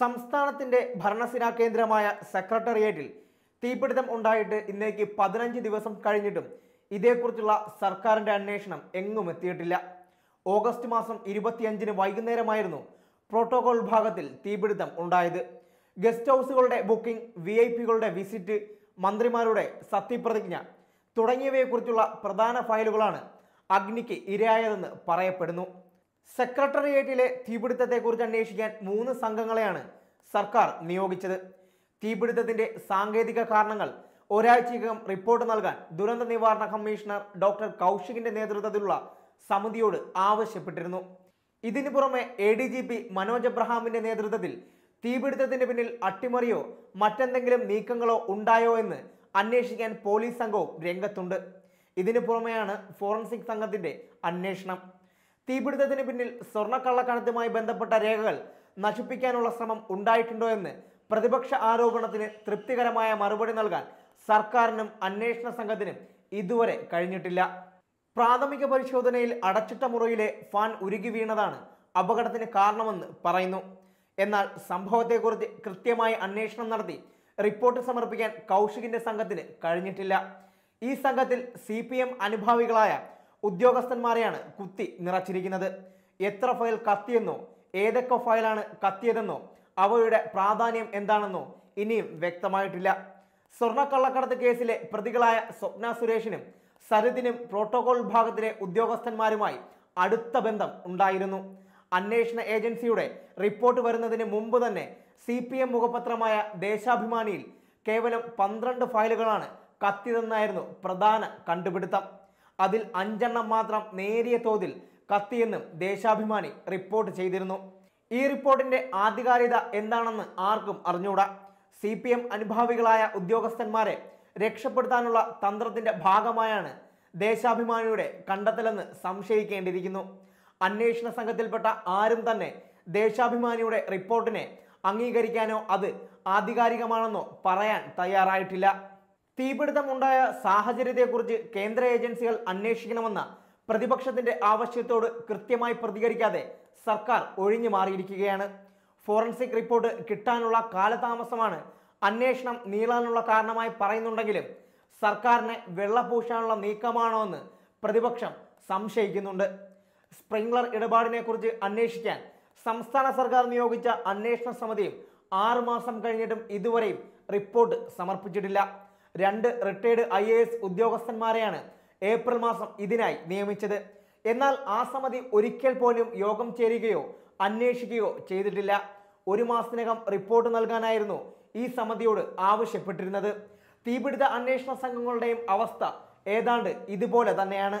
സംസ്ഥാനത്തിന്റെ ഭരണസിരാ കേന്ദ്രമായ സെക്രട്ടേറിയറ്റിൽ തീപിടുത്തം ഉണ്ടായിട്ട് ഇന്നേക്ക് പതിനഞ്ച് ദിവസം കഴിഞ്ഞിട്ടും ഇതേക്കുറിച്ചുള്ള സർക്കാരിന്റെ അന്വേഷണം എങ്ങും എത്തിയിട്ടില്ല ഓഗസ്റ്റ് മാസം ഇരുപത്തിയഞ്ചിന് വൈകുന്നേരമായിരുന്നു പ്രോട്ടോകോൾ വിഭാഗത്തിൽ തീപിടുത്തം ഉണ്ടായത് ഗസ്റ്റ് ഹൗസുകളുടെ ബുക്കിംഗ് വി ഐ പികളുടെ വിസിറ്റ് മന്ത്രിമാരുടെ സത്യപ്രതിജ്ഞ തുടങ്ങിയവയെക്കുറിച്ചുള്ള പ്രധാന ഫയലുകളാണ് അഗ്നിക്ക് ഇരയായതെന്ന് പറയപ്പെടുന്നു സെക്രട്ടേറിയറ്റിലെ തീപിടുത്തത്തെക്കുറിച്ച് അന്വേഷിക്കാൻ മൂന്ന് സംഘങ്ങളെയാണ് സർക്കാർ നിയോഗിച്ചത് തീപിടുത്തത്തിന്റെ സാങ്കേതിക കാരണങ്ങൾ ഒരാഴ്ചയ്ക്കകം റിപ്പോർട്ട് നൽകാൻ ദുരന്ത നിവാരണ കമ്മീഷണർ ഡോക്ടർ കൗശികിന്റെ നേതൃത്വത്തിലുള്ള സമിതിയോട് ആവശ്യപ്പെട്ടിരുന്നു ഇതിനു പുറമെ A D G P Manoj അബ്രഹാമിന്റെ നേതൃത്വത്തിൽ തീപിടുത്തത്തിന് പിന്നിൽ അട്ടിമറിയോ മറ്റെന്തെങ്കിലും നീക്കങ്ങളോ ഉണ്ടായോ എന്ന് അന്വേഷിക്കാൻ പോലീസ് സംഘവും രംഗത്തുണ്ട് ഇതിനു പുറമെയാണ് ഫോറൻസിക് സംഘത്തിന്റെ അന്വേഷണം തീപിടുത്തത്തിന് പിന്നിൽ സ്വർണ്ണക്കള്ളക്കണത്തുമായി ബന്ധപ്പെട്ട രേഖകൾ നശിപ്പിക്കാനുള്ള ശ്രമം ഉണ്ടായിട്ടുണ്ടോ എന്ന് പ്രതിപക്ഷ ആരോപണത്തിന് തൃപ്തികരമായ മറുപടി നൽകാൻ സർക്കാരിനും അന്വേഷണ സംഘത്തിനും ഇതുവരെ കഴിഞ്ഞിട്ടില്ല പ്രാഥമിക പരിശോധനയിൽ അടച്ചിട്ട മുറിയിലെ ഫാൻ ഉരുകി വീണതാണ് അപകടത്തിന് കാരണമെന്ന് പറയുന്നു എന്നാൽ സംഭവത്തെക്കുറിച്ച് കൃത്യമായി അന്വേഷണം നടത്തി റിപ്പോർട്ട് സമർപ്പിക്കാൻ കൗശികിന്റെ സംഘത്തിന് കഴിഞ്ഞിട്ടില്ല ഈ സംഘത്തിൽ സി അനുഭാവികളായ ഉദ്യോഗസ്ഥന്മാരെയാണ് കുത്തി നിറച്ചിരിക്കുന്നത് എത്ര ഫയൽ കത്തിയെന്നോ ഏതൊക്കെ ഫയലാണ് കത്തിയതെന്നോ അവയുടെ പ്രാധാന്യം എന്താണെന്നോ ഇനിയും വ്യക്തമായിട്ടില്ല സ്വർണ്ണക്കള്ളക്കടത്ത് കേസിലെ പ്രതികളായ സ്വപ്ന സുരേഷിനും സരിതിനും പ്രോട്ടോകോൾ വിഭാഗത്തിലെ ഉദ്യോഗസ്ഥന്മാരുമായി അടുത്ത ബന്ധം ഉണ്ടായിരുന്നു അന്വേഷണ ഏജൻസിയുടെ റിപ്പോർട്ട് വരുന്നതിന് മുമ്പ് തന്നെ സി പി എം മുഖപത്രമായ ദേശാഭിമാനിയിൽ കേവലം പന്ത്രണ്ട് ഫയലുകളാണ് കത്തിയതെന്നായിരുന്നു പ്രധാന കണ്ടുപിടുത്തം അതിൽ അഞ്ചെണ്ണം മാത്രം നേരിയ തോതിൽ കത്തിയെന്നും ദേശാഭിമാനി റിപ്പോർട്ട് ചെയ്തിരുന്നു ഈ റിപ്പോർട്ടിന്റെ ആധികാരികത എന്താണെന്ന് ആർക്കും അറിഞ്ഞൂടാ സി പി എം അനുഭാവികളായ ഉദ്യോഗസ്ഥന്മാരെ രക്ഷപ്പെടുത്താനുള്ള തന്ത്രത്തിന്റെ ഭാഗമായാണ് ദേശാഭിമാനിയുടെ കണ്ടെത്തലെന്ന് സംശയിക്കേണ്ടിയിരിക്കുന്നു അന്വേഷണ സംഘത്തിൽപ്പെട്ട ആരും തന്നെ ദേശാഭിമാനിയുടെ റിപ്പോർട്ടിനെ അംഗീകരിക്കാനോ അത് ആധികാരികമാണെന്നോ പറയാൻ തയ്യാറായിട്ടില്ല തീപിടുത്തമുണ്ടായ സാഹചര്യത്തെക്കുറിച്ച് കേന്ദ്ര ഏജൻസികൾ അന്വേഷിക്കണമെന്ന പ്രതിപക്ഷത്തിന്റെ ആവശ്യത്തോട് കൃത്യമായി പ്രതികരിക്കാതെ സർക്കാർ ഒഴിഞ്ഞു മാറിയിരിക്കുകയാണ് ഫോറൻസിക് റിപ്പോർട്ട് കിട്ടാനുള്ള കാലതാമസമാണ് അന്വേഷണം നീളാനുള്ള കാരണമായി പറയുന്നുണ്ടെങ്കിലും സർക്കാരിനെ വെള്ളപൂശാനുള്ള നീക്കമാണോ എന്ന് പ്രതിപക്ഷം സംശയിക്കുന്നുണ്ട് സ്പ്രിംഗ്ലർ ഇടപാടിനെക്കുറിച്ച് അന്വേഷിക്കാൻ സംസ്ഥാന സർക്കാർ നിയോഗിച്ച അന്വേഷണ സമിതിയും ആറുമാസം കഴിഞ്ഞിട്ടും ഇതുവരെയും റിപ്പോർട്ട് സമർപ്പിച്ചിട്ടില്ല രണ്ട് റിട്ടയർഡ് ഐ എ എസ് ഉദ്യോഗസ്ഥന്മാരെയാണ് ഏപ്രിൽ മാസം ഇതിനായി നിയമിച്ചത് എന്നാൽ ആ സമിതി ഒരിക്കൽ പോലും യോഗം ചേരുകയോ അന്വേഷിക്കുകയോ ചെയ്തിട്ടില്ല ഒരു മാസത്തിനകം റിപ്പോർട്ട് നൽകാനായിരുന്നു ഈ സമിതിയോട് ആവശ്യപ്പെട്ടിരുന്നത് തീപിടുത്ത അന്വേഷണ സംഘങ്ങളുടെയും അവസ്ഥ ഏതാണ്ട് ഇതുപോലെ തന്നെയാണ്